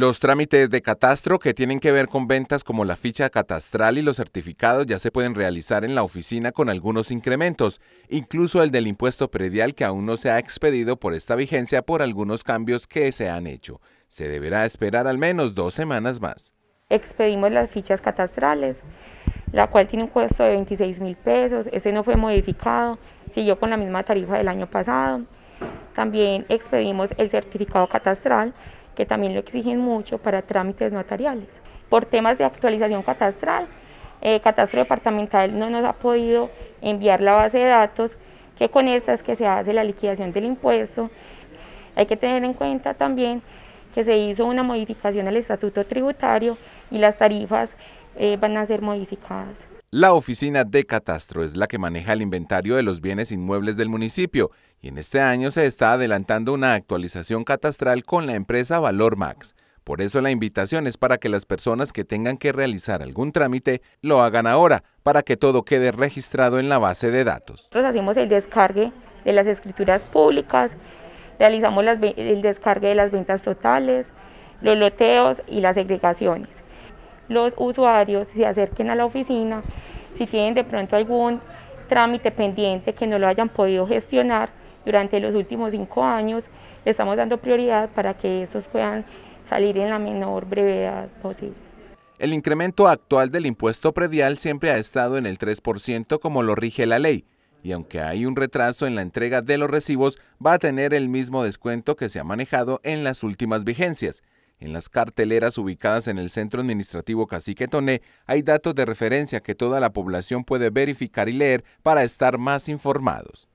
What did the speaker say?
Los trámites de catastro que tienen que ver con ventas como la ficha catastral y los certificados ya se pueden realizar en la oficina con algunos incrementos, incluso el del impuesto predial que aún no se ha expedido por esta vigencia por algunos cambios que se han hecho. Se deberá esperar al menos dos semanas más. Expedimos las fichas catastrales, la cual tiene un costo de 26 mil pesos, ese no fue modificado, siguió con la misma tarifa del año pasado. También expedimos el certificado catastral, que también lo exigen mucho para trámites notariales. Por temas de actualización catastral, eh, Catastro Departamental no nos ha podido enviar la base de datos, que con esa es que se hace la liquidación del impuesto. Hay que tener en cuenta también que se hizo una modificación al estatuto tributario y las tarifas eh, van a ser modificadas. La Oficina de Catastro es la que maneja el inventario de los bienes inmuebles del municipio y en este año se está adelantando una actualización catastral con la empresa Valor Max. Por eso la invitación es para que las personas que tengan que realizar algún trámite lo hagan ahora para que todo quede registrado en la base de datos. Nosotros hacemos el descargue de las escrituras públicas, realizamos el descargue de las ventas totales, los loteos y las segregaciones los usuarios se acerquen a la oficina, si tienen de pronto algún trámite pendiente que no lo hayan podido gestionar durante los últimos cinco años, le estamos dando prioridad para que esos puedan salir en la menor brevedad posible. El incremento actual del impuesto predial siempre ha estado en el 3% como lo rige la ley, y aunque hay un retraso en la entrega de los recibos, va a tener el mismo descuento que se ha manejado en las últimas vigencias. En las carteleras ubicadas en el centro administrativo Cacique Toné hay datos de referencia que toda la población puede verificar y leer para estar más informados.